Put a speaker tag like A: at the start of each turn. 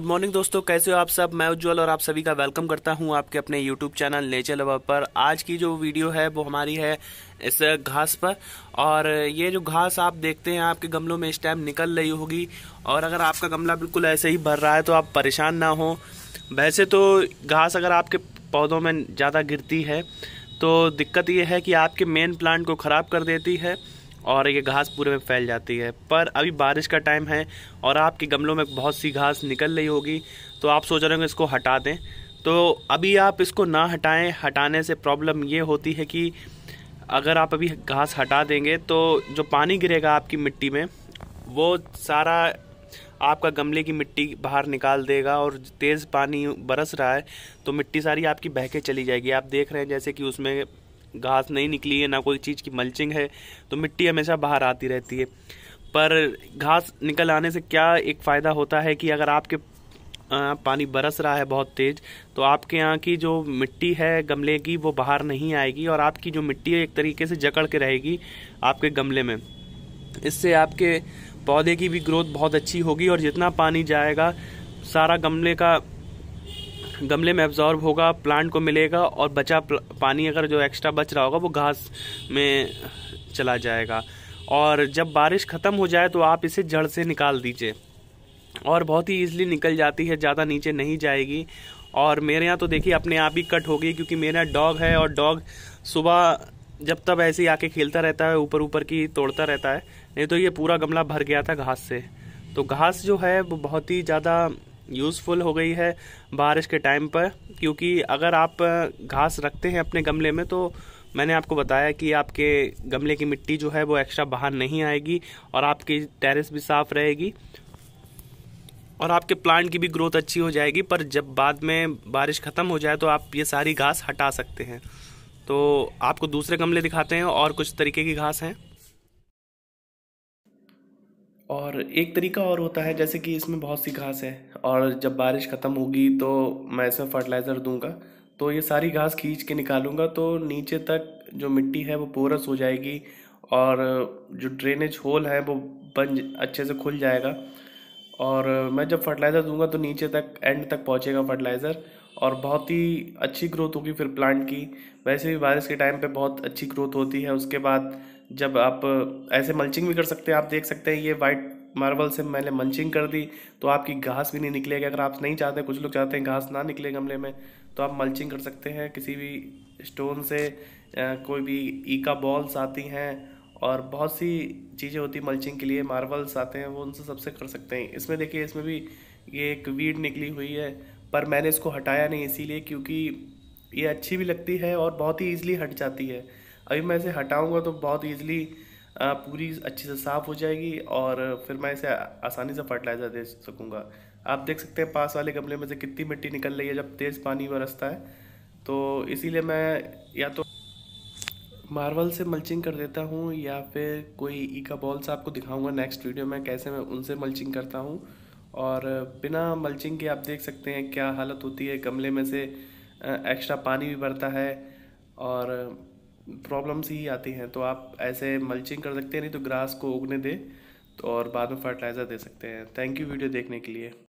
A: good morning दोस्तों कैसे हो आप सब मैं उज्ज्वल और आप सभी का वेलकम करता हूं आपके अपने यूट्यूब चैनल नेचर लवर पर आज की जो वीडियो है वो हमारी है इस घास पर और ये जो घास आप देखते हैं आपके गमलों में इस टाइम निकल रही होगी और अगर आपका गमला बिल्कुल ऐसे ही भर रहा है तो आप परेशान ना हो वैसे तो घास अगर आपके पौधों में ज़्यादा गिरती है तो दिक्कत ये है कि आपके मेन प्लांट को ख़राब कर देती है और ये घास पूरे में फैल जाती है पर अभी बारिश का टाइम है और आपके गमलों में बहुत सी घास निकल रही होगी तो आप सोच रहे होंगे इसको हटा दें तो अभी आप इसको ना हटाएं हटाने से प्रॉब्लम ये होती है कि अगर आप अभी घास हटा देंगे तो जो पानी गिरेगा आपकी मिट्टी में वो सारा आपका गमले की मिट्टी बाहर निकाल देगा और तेज़ पानी बरस रहा है तो मिट्टी सारी आपकी बह के चली जाएगी आप देख रहे हैं जैसे कि उसमें घास नहीं निकली है ना कोई चीज़ की मल्चिंग है तो मिट्टी हमेशा बाहर आती रहती है पर घास निकल आने से क्या एक फ़ायदा होता है कि अगर आपके पानी बरस रहा है बहुत तेज़ तो आपके यहाँ की जो मिट्टी है गमले की वो बाहर नहीं आएगी और आपकी जो मिट्टी है एक तरीके से जकड़ के रहेगी आपके गमले में इससे आपके पौधे की भी ग्रोथ बहुत अच्छी होगी और जितना पानी जाएगा सारा गमले का गमले में एब्जॉर्ब होगा प्लांट को मिलेगा और बचा पानी अगर जो एक्स्ट्रा बच रहा होगा वो घास में चला जाएगा और जब बारिश ख़त्म हो जाए तो आप इसे जड़ से निकाल दीजिए और बहुत ही ईजिली निकल जाती है ज़्यादा नीचे नहीं जाएगी और मेरे यहाँ तो देखिए अपने आप ही कट होगी क्योंकि मेरा डॉग है और डॉग सुबह जब तब ऐसे ही आके खेलता रहता है ऊपर ऊपर की तोड़ता रहता है नहीं तो ये पूरा गमला भर गया था घास से तो घास जो है वो बहुत ही ज़्यादा यूज़फुल हो गई है बारिश के टाइम पर क्योंकि अगर आप घास रखते हैं अपने गमले में तो मैंने आपको बताया कि आपके गमले की मिट्टी जो है वो एक्स्ट्रा बाहर नहीं आएगी और आपकी टेरेस भी साफ़ रहेगी और आपके प्लांट की भी ग्रोथ अच्छी हो जाएगी पर जब बाद में बारिश ख़त्म हो जाए तो आप ये सारी घास हटा सकते हैं तो आपको दूसरे गमले दिखाते हैं और कुछ तरीके की घास हैं और एक तरीका और होता है जैसे कि इसमें बहुत सी घास है और जब बारिश ख़त्म होगी तो मैं इसमें फर्टिलाइज़र दूंगा तो ये सारी घास खींच के निकालूंगा तो नीचे तक जो मिट्टी है वो पोरस हो जाएगी और जो ड्रेनेज होल है वो बन अच्छे से खुल जाएगा और मैं जब फर्टिलाइज़र दूंगा तो नीचे तक एंड तक पहुँचेगा फर्टिलाइज़र और बहुत ही अच्छी ग्रोथ होगी फिर प्लांट की वैसे भी बारिश के टाइम पे बहुत अच्छी ग्रोथ होती है उसके बाद जब आप ऐसे मल्चिंग भी कर सकते हैं आप देख सकते हैं ये वाइट मार्बल से मैंने मल्चिंग कर दी तो आपकी घास भी नहीं निकलेगी अगर आप नहीं चाहते कुछ लोग चाहते हैं घास ना निकले गमले में तो आप मल्चिंग कर सकते हैं किसी भी स्टोन से कोई भी ईका बॉल्स आती हैं और बहुत सी चीज़ें होती हैं मल्चिंग के लिए मार्बल्स आते हैं वो उनसे सबसे कर सकते हैं इसमें देखिए इसमें भी ये एक वीड निकली हुई है पर मैंने इसको हटाया नहीं इसीलिए क्योंकि ये अच्छी भी लगती है और बहुत ही ईजिली हट जाती है अभी मैं इसे हटाऊंगा तो बहुत ईजिली पूरी अच्छे से साफ़ हो जाएगी और फिर मैं इसे आसानी से फर्टिलाइज़र दे सकूँगा आप देख सकते हैं पास वाले गमले में से कितनी मिट्टी निकल रही है जब तेज़ पानी बरसता है तो इसीलिए मैं या तो मार्वल से मल्चिंग कर देता हूँ या फिर कोई ईका बॉल्स आपको दिखाऊंगा नेक्स्ट वीडियो में कैसे मैं उनसे मल्चिंग करता हूँ और बिना मल्चिंग के आप देख सकते हैं क्या हालत होती है गमले में से एक्स्ट्रा पानी भी भरता है और प्रॉब्लम्स ही आती हैं तो आप ऐसे मल्चिंग कर सकते हैं नहीं तो ग्रास को उगने दे तो और बाद में फर्टिलाइज़र दे सकते हैं थैंक यू वीडियो देखने के लिए